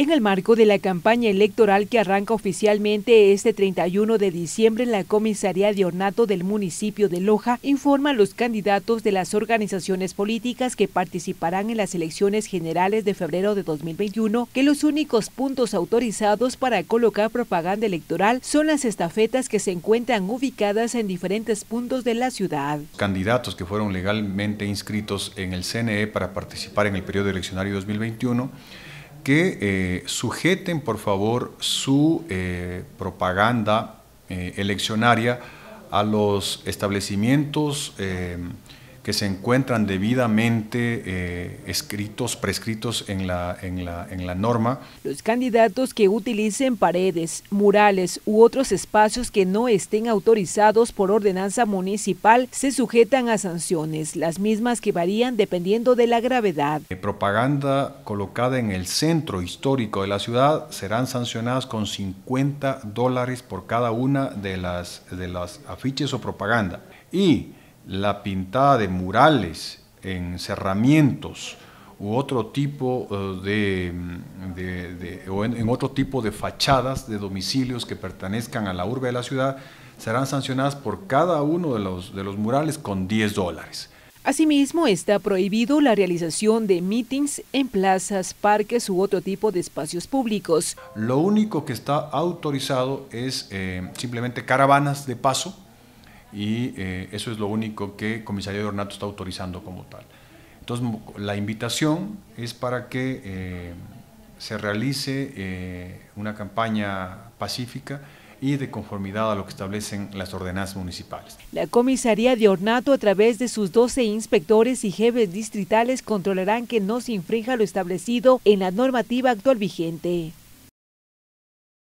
En el marco de la campaña electoral que arranca oficialmente este 31 de diciembre en la comisaría de ornato del municipio de Loja, informan los candidatos de las organizaciones políticas que participarán en las elecciones generales de febrero de 2021 que los únicos puntos autorizados para colocar propaganda electoral son las estafetas que se encuentran ubicadas en diferentes puntos de la ciudad. Candidatos que fueron legalmente inscritos en el CNE para participar en el periodo eleccionario 2021 que eh, sujeten, por favor, su eh, propaganda eh, eleccionaria a los establecimientos que se encuentran debidamente eh, escritos, prescritos en la, en, la, norma. Los candidatos que utilicen paredes, murales u otros espacios que no estén autorizados por ordenanza municipal se sujetan a sanciones, las mismas que varían dependiendo de la gravedad. Eh, propaganda colocada en el centro histórico de la ciudad serán sancionadas con 50 dólares por cada una de las, de las afiches o propaganda. Y la pintada de murales, encerramientos u otro tipo eh, de, mm, en, otro tipo de fachadas de domicilios que pertenezcan a la urbe de la ciudad serán sancionadas por cada uno de los, de los murales con 10 dólares. Asimismo, está prohibido la realización de meetings en plazas, parques u otro tipo de espacios públicos. Lo único que está autorizado es eh, simplemente caravanas de paso, y eh, eso es lo único que Comisaría de Ornato está autorizando como tal. Entonces, la invitación es para que eh, se realice eh, una campaña pacífica y de conformidad a lo que establecen las ordenanzas municipales. La comisaría de Ornato, a través de sus 12 inspectores y jefes distritales, controlarán que no se infrinja lo establecido en la normativa actual vigente.